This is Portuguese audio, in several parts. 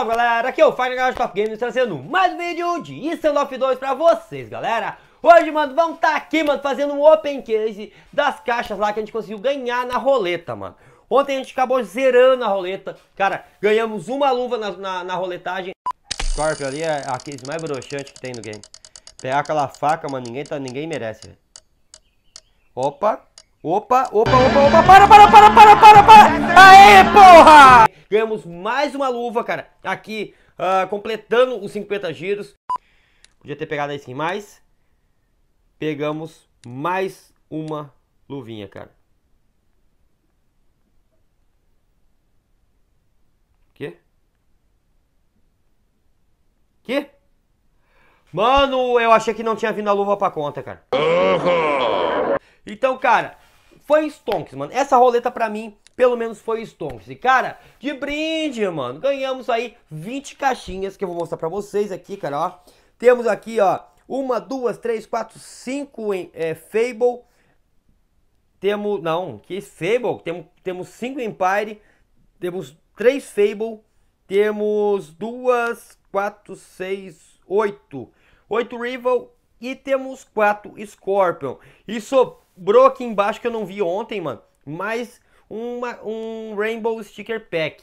Salve galera, aqui é o Final Garage Top Games trazendo mais um vídeo de Eastern of 2 pra vocês galera Hoje, mano, vamos tá aqui, mano, fazendo um open case das caixas lá que a gente conseguiu ganhar na roleta, mano Ontem a gente acabou zerando a roleta, cara, ganhamos uma luva na, na, na roletagem Scorpio ali é a case mais broxante que tem no game Pegar aquela faca, mano, ninguém, tá, ninguém merece, Opa Opa, opa, opa, opa, para, para, para, para, para, para! Aê, porra! Ganhamos mais uma luva, cara, aqui, uh, completando os 50 giros. Podia ter pegado a skin mais. Pegamos mais uma luvinha, cara. Que? quê? Mano, eu achei que não tinha vindo a luva pra conta, cara. Então, cara, foi Stonks, mano. Essa roleta pra mim, pelo menos foi Stonks. E cara, de brinde, mano, ganhamos aí 20 caixinhas que eu vou mostrar pra vocês aqui, cara, ó. Temos aqui, ó, uma, duas, três, quatro, cinco em, é, Fable. Temos, não, que Fable, temos, temos cinco Empire, temos três Fable, temos duas, quatro, seis, oito. Oito Rival e temos quatro Scorpion. Isso Bro aqui embaixo que eu não vi ontem, mano. Mais uma, um Rainbow Sticker Pack.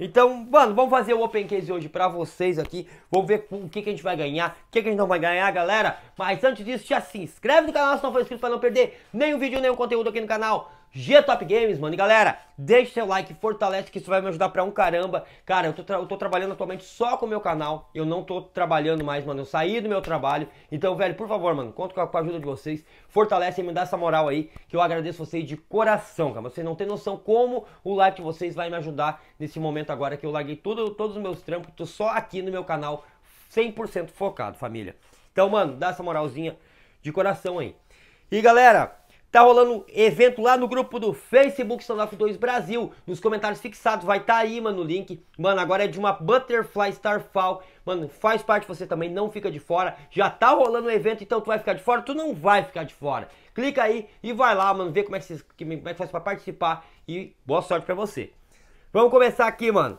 Então, mano, vamos fazer o Open Case hoje pra vocês aqui. Vamos ver o que, que a gente vai ganhar, o que, que a gente não vai ganhar, galera. Mas antes disso, já se inscreve no canal se não for inscrito pra não perder nenhum vídeo, nenhum conteúdo aqui no canal. G Top Games, mano. E galera, deixe seu like, fortalece que isso vai me ajudar pra um caramba. Cara, eu tô, eu tô trabalhando atualmente só com o meu canal. Eu não tô trabalhando mais, mano. Eu saí do meu trabalho. Então, velho, por favor, mano, conto com a, com a ajuda de vocês. Fortalece e me dá essa moral aí, que eu agradeço vocês de coração, cara. Vocês não tem noção como o like de vocês vai me ajudar nesse momento agora que eu larguei tudo, todos os meus trampos. Tô só aqui no meu canal, 100% focado, família. Então, mano, dá essa moralzinha de coração aí. E galera, Tá rolando evento lá no grupo do Facebook Standoff 2 Brasil. Nos comentários fixados vai estar tá aí, mano, o link. Mano, agora é de uma Butterfly Starfall. Mano, faz parte você também, não fica de fora. Já tá rolando o um evento, então tu vai ficar de fora? Tu não vai ficar de fora. Clica aí e vai lá, mano, ver como é que, se, como é que faz pra participar. E boa sorte pra você. Vamos começar aqui, mano.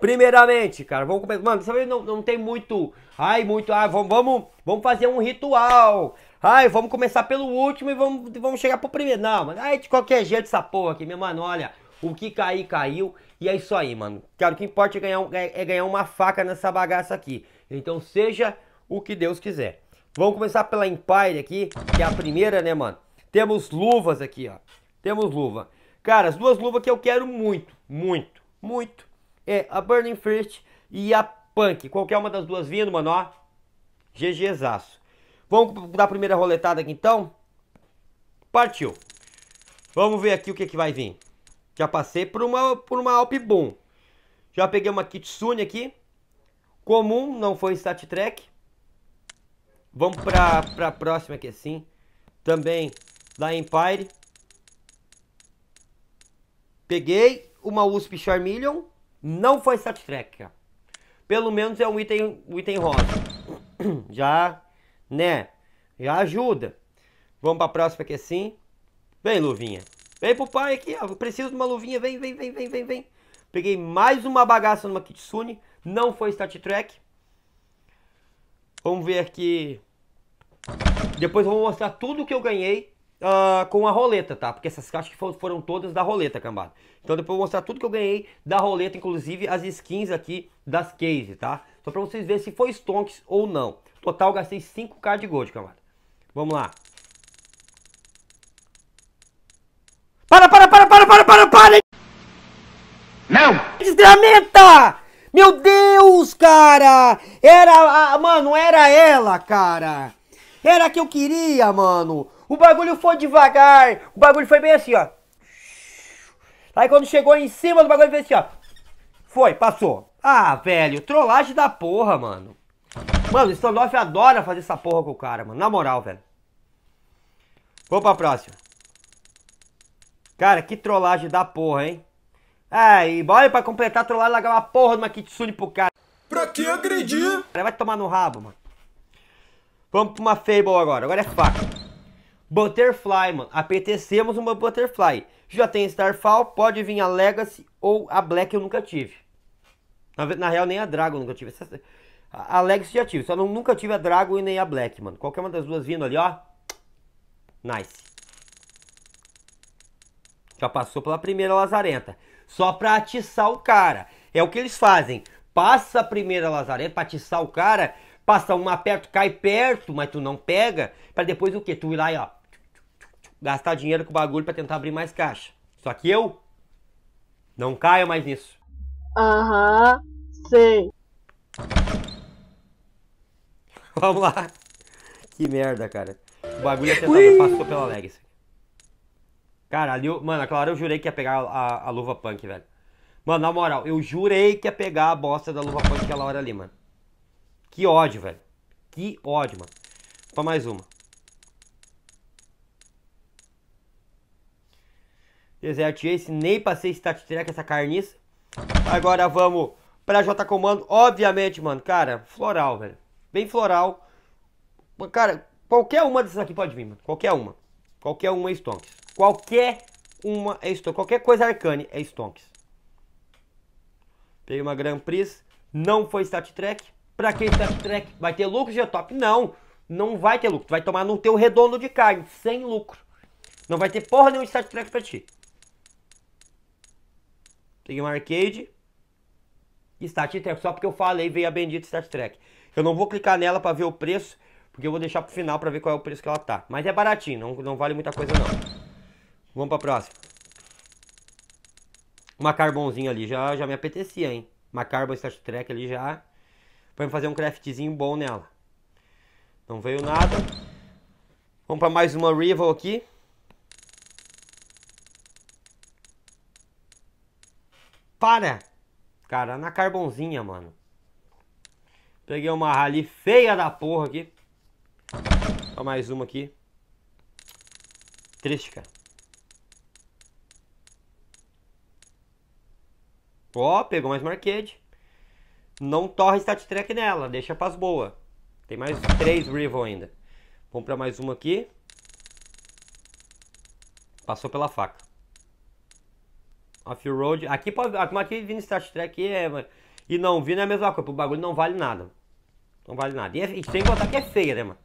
Primeiramente, cara, vamos começar. Mano, dessa vez não, não tem muito. Ai, muito. ai ah, vamos, vamos, vamos fazer um ritual. Ai, vamos começar pelo último e vamos, vamos chegar pro primeiro. Não, mano. Ai, de qualquer jeito essa porra aqui, meu mano. Olha, o que cair, caiu. E é isso aí, mano. Cara, o que importa é ganhar, é, é ganhar uma faca nessa bagaça aqui. Então seja o que Deus quiser. Vamos começar pela Empire aqui, que é a primeira, né, mano? Temos luvas aqui, ó. Temos luva. Cara, as duas luvas que eu quero muito, muito, muito. É a Burning First e a Punk. Qualquer uma das duas vindo, mano, ó. GGzaço. Vamos dar a primeira roletada aqui então? Partiu. Vamos ver aqui o que, é que vai vir. Já passei por uma, por uma Alp Boom. Já peguei uma Kitsune aqui. Comum, não foi Stat Track. Vamos pra, pra próxima aqui assim. Também da Empire. Peguei uma USP Charmeleon. Não foi Stat Track, Pelo menos é um item, um item rosa. Já né? Já ajuda. Vamos para a próxima aqui assim. É vem, luvinha. Vem pro pai aqui, ó. Eu preciso de uma luvinha. Vem, vem, vem, vem, vem, vem. Peguei mais uma bagaça numa Kitsune. Não foi Stat Track. Vamos ver aqui. Depois eu vou mostrar tudo que eu ganhei uh, com a roleta, tá? Porque essas caixas que foram todas da roleta, cambada. Então depois eu vou mostrar tudo que eu ganhei da roleta, inclusive as skins aqui das case, tá? Só pra vocês verem se foi Stonks ou não. Total, gastei 5k de gold, camarada. Vamos lá. Para, para, para, para, para, para, para! Não! Desgramenta! Meu Deus, cara! Era, a, mano, era ela, cara! Era a que eu queria, mano! O bagulho foi devagar! O bagulho foi bem assim, ó. Aí quando chegou em cima do bagulho, foi assim, ó. Foi, passou. Ah, velho, trollagem da porra, mano. Mano, o Standoff adora fazer essa porra com o cara, mano. Na moral, velho. Vamos pra próxima. Cara, que trollagem da porra, hein? É, e bora pra completar a trollagem, largar uma porra numa kitsune pro cara. Pra que agredir? Cara, vai tomar no rabo, mano. Vamos pra uma Fable agora. Agora é faca. Butterfly, mano. Apetecemos uma Butterfly. Já tem Starfall, pode vir a Legacy ou a Black eu nunca tive. Na, na real, nem a Dragon eu nunca tive. Essa, a Alex já tive, só não, nunca tive a Dragon e nem a Black, mano. Qualquer uma das duas vindo ali, ó. Nice. Já passou pela primeira lazarenta. Só pra atiçar o cara. É o que eles fazem. Passa a primeira lazarenta pra atiçar o cara. Passa uma perto, cai perto, mas tu não pega. Pra depois o que? Tu ir lá e ó. Gastar dinheiro com o bagulho pra tentar abrir mais caixa. Só que eu não caio mais nisso. Aham, uhum, sei. Vamos lá. Que merda, cara. O bagulho é tentado, passou pela Legacy. Cara, ali, mano, claro, eu jurei que ia pegar a, a, luva punk, velho. Mano, na moral, eu jurei que ia pegar a bosta da luva punk aquela hora ali, mano. Que ódio, velho. Que ódio, mano. Pra mais uma. Desert Ace, nem passei stat track essa carniça. Agora vamos pra J Comando. Obviamente, mano, cara, floral, velho bem floral. Cara, qualquer uma dessas aqui pode vir, mano. Qualquer uma. Qualquer uma é Stonks. Qualquer uma é Stonks. Qualquer coisa arcane é Stonks. Peguei uma Grand Prix. Não foi Stat Track. Pra quem Stat Track vai ter lucro, G-Top? Não. Não vai ter lucro. Tu vai tomar no teu redondo de carne. Sem lucro. Não vai ter porra nenhuma de Stat Track pra ti. Peguei uma Arcade. E Stat Track. Só porque eu falei veio a bendita Stat Track. Eu não vou clicar nela para ver o preço, porque eu vou deixar pro final para ver qual é o preço que ela tá. Mas é baratinho, não, não vale muita coisa não. Vamos pra próxima. Uma carbonzinha ali já, já me apetecia, hein? Uma carbon Star Trek ali já. Pra fazer um craftzinho bom nela. Não veio nada. Vamos pra mais uma Rival aqui. Para! Cara, na carbonzinha, mano. Peguei uma rally feia da porra aqui. Ó, mais uma aqui. Triste, cara. Ó, pegou mais marquete. Não torre stat track nela, deixa pras boas. Tem mais três Rival ainda. Vamos pra mais uma aqui. Passou pela faca. Off-road. Aqui pode. Aqui vindo stat track é e não vindo é a mesma coisa. O bagulho não vale nada. Não vale nada. E, é, e sem contar que é feia, né, mano?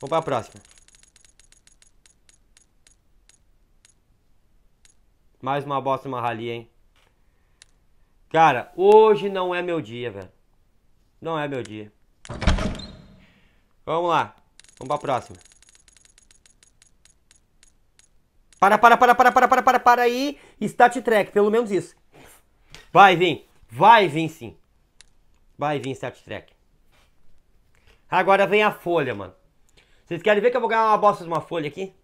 Vamos pra próxima. Mais uma bosta, uma rali, hein? Cara, hoje não é meu dia, velho. Não é meu dia. Vamos lá. Vamos pra próxima. Para, para, para, para, para, para, para, para aí. Stat track, pelo menos isso. Vai, Vim. Vai vir sim. Vai vir Star Trek. Agora vem a folha, mano. Vocês querem ver que eu vou ganhar uma bosta de uma folha aqui?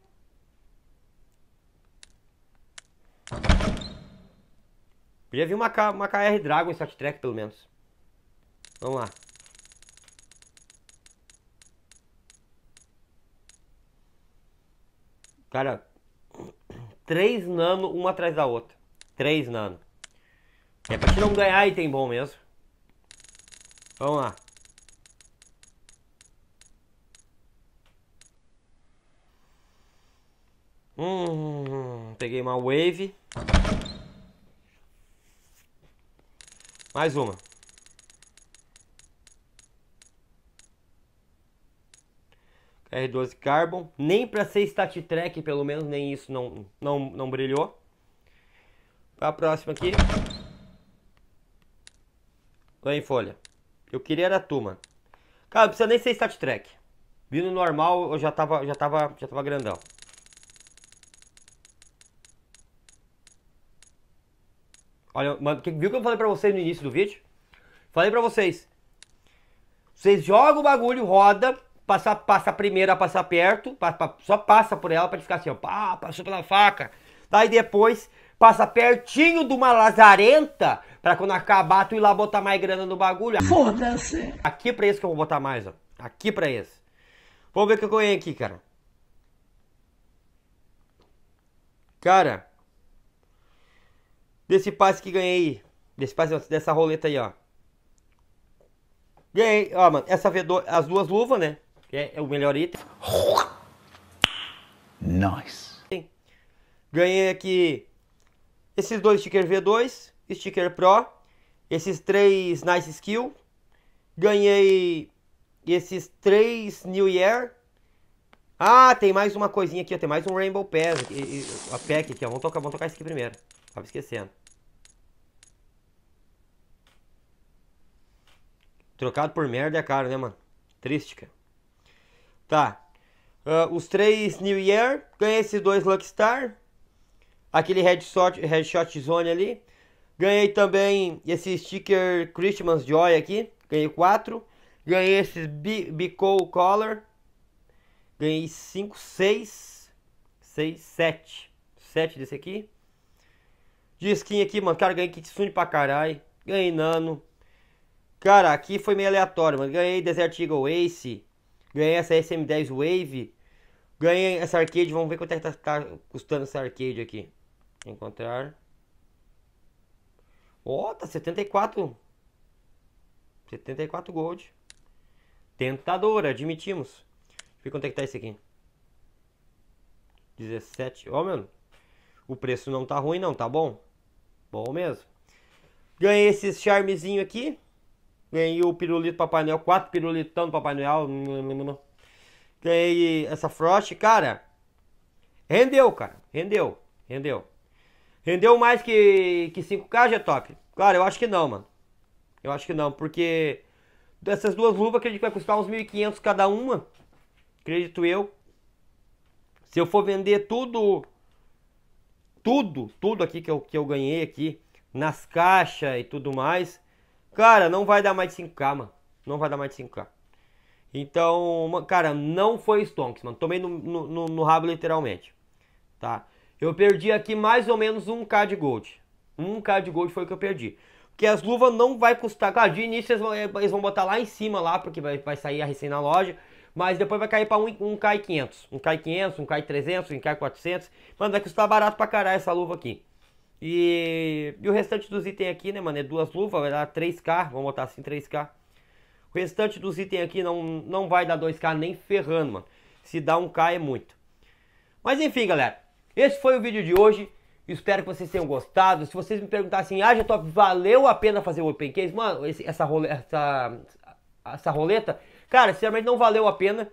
Podia vir uma, K, uma KR Dragon em Star Trek, pelo menos. Vamos lá. Cara, três nano, uma atrás da outra. Três nano. É pra não ganhar item bom mesmo. Vamos lá. Hum, peguei uma wave. Mais uma. R12 Carbon. Nem para ser stat track, pelo menos, nem isso não, não, não brilhou. Pra a próxima aqui. Ganhei folha. Eu queria era tu, mano. Cara, não precisa nem ser stat track. Vindo normal, eu já tava, já tava, já tava grandão. Olha, mano, viu que eu falei pra vocês no início do vídeo? Falei pra vocês. Vocês jogam o bagulho, roda, passa, passa a primeira, passa perto, passa, só passa por ela pra ficar assim, ó, pá, passou pela faca. Daí depois passa pertinho de uma lazarenta, Pra quando acabar, tu ir lá botar mais grana no bagulho. Ah. Foda-se. Aqui pra esse que eu vou botar mais, ó. Aqui pra esse. Vamos ver o que eu ganhei aqui, cara. Cara. Desse passe que ganhei. Desse passe, dessa roleta aí, ó. Ganhei, ó, mano. Essa V2, as duas luvas, né? Que é, o melhor item. Nice. Ganhei aqui esses dois stickers V2. Sticker Pro, esses três Nice Skill, ganhei esses três New Year. Ah, tem mais uma coisinha aqui, ó, tem mais um Rainbow Pass, e, a pack aqui, ó, vamos tocar, vamos tocar esse aqui primeiro, tava esquecendo. Trocado por merda é caro, né, mano? Triste, cara. Tá. Uh, os três New Year. Ganhei esses dois Luckstar. Aquele headshot, headshot zone ali. Ganhei também esse sticker Christmas Joy aqui. Ganhei 4. Ganhei esses Bicol Collar. Ganhei 5, 6. seis 7. 7 desse aqui. De skin aqui, mano. Cara, ganhei Kitsune pra caralho. Ganhei Nano. Cara, aqui foi meio aleatório, mano. Ganhei Desert Eagle Ace. Ganhei essa SM10 Wave. Ganhei essa arcade. Vamos ver quanto é que tá, tá custando essa arcade aqui. Encontrar. Ó, oh, tá 74. 74 gold. Tentadora, admitimos. Deixa eu ver quanto é que tá esse aqui. 17. Ó, oh, mano. O preço não tá ruim, não, tá bom? Bom mesmo. Ganhei esses charmezinho aqui. Ganhei o pirulito Papai Noel, quatro pirulitão do Papai Noel. Ganhei essa frost, cara. Rendeu, cara. Rendeu, rendeu. Rendeu mais que, que 5K, G-Top? Claro, eu acho que não, mano. Eu acho que não, porque dessas duas luvas acredito que vai custar uns 1.500 cada uma. Acredito eu. Se eu for vender tudo, tudo, tudo aqui que eu, que eu ganhei aqui, nas caixas e tudo mais, cara, não vai dar mais de 5K, mano. Não vai dar mais de 5K. Então, cara, não foi Stonks, mano. Tomei no, no, no, no rabo literalmente, tá? Eu perdi aqui mais ou menos 1k de gold. 1k de gold foi o que eu perdi. Porque as luvas não vai custar. Claro, de início eles vão, eles vão botar lá em cima, lá, porque vai, vai sair a recém na loja. Mas depois vai cair pra 1k e 500. 1k e 500, 1k e 300, 1k e 400. Mano, vai custar barato pra caralho essa luva aqui. E, e o restante dos itens aqui, né, mano? É duas luvas, vai dar 3k. Vamos botar assim, 3k. O restante dos itens aqui não, não vai dar 2k nem ferrando, mano. Se dá 1k é muito. Mas enfim, galera. Esse foi o vídeo de hoje. Espero que vocês tenham gostado. Se vocês me perguntassem, assim, ah, já top, valeu a pena fazer o Open Case? Mano, esse, essa, role, essa, essa roleta, cara, sinceramente não valeu a pena.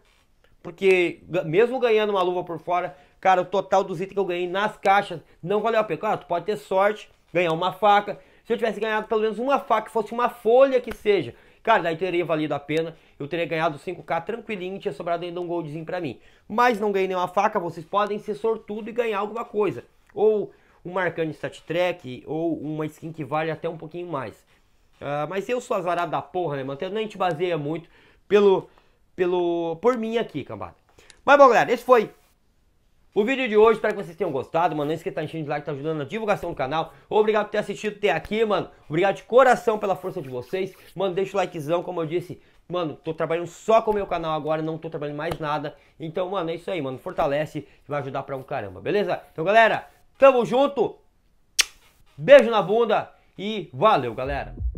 Porque mesmo ganhando uma luva por fora, cara, o total dos itens que eu ganhei nas caixas não valeu a pena. Cara, tu pode ter sorte, ganhar uma faca, se eu tivesse ganhado pelo menos uma faca, que fosse uma folha que seja, cara, daí teria valido a pena. Eu teria ganhado 5K tranquilinho, tinha sobrado ainda um goldzinho pra mim. Mas não ganhei nenhuma faca, vocês podem ser sortudo e ganhar alguma coisa. Ou um marcante stat track, ou uma skin que vale até um pouquinho mais. Uh, mas eu sou azarado da porra, né, mano? a gente baseia muito pelo, pelo, por mim aqui, cambada. Mas bom, galera, esse foi o vídeo de hoje, espero que vocês tenham gostado, mano. Não esqueça de enchendo de like, tá ajudando na divulgação do canal. Obrigado por ter assistido até aqui, mano. Obrigado de coração pela força de vocês. Mano, deixa o likezão, como eu disse. Mano, tô trabalhando só com o meu canal agora, não tô trabalhando mais nada. Então, mano, é isso aí, mano. Fortalece, vai ajudar pra um caramba, beleza? Então, galera, tamo junto. Beijo na bunda e valeu, galera.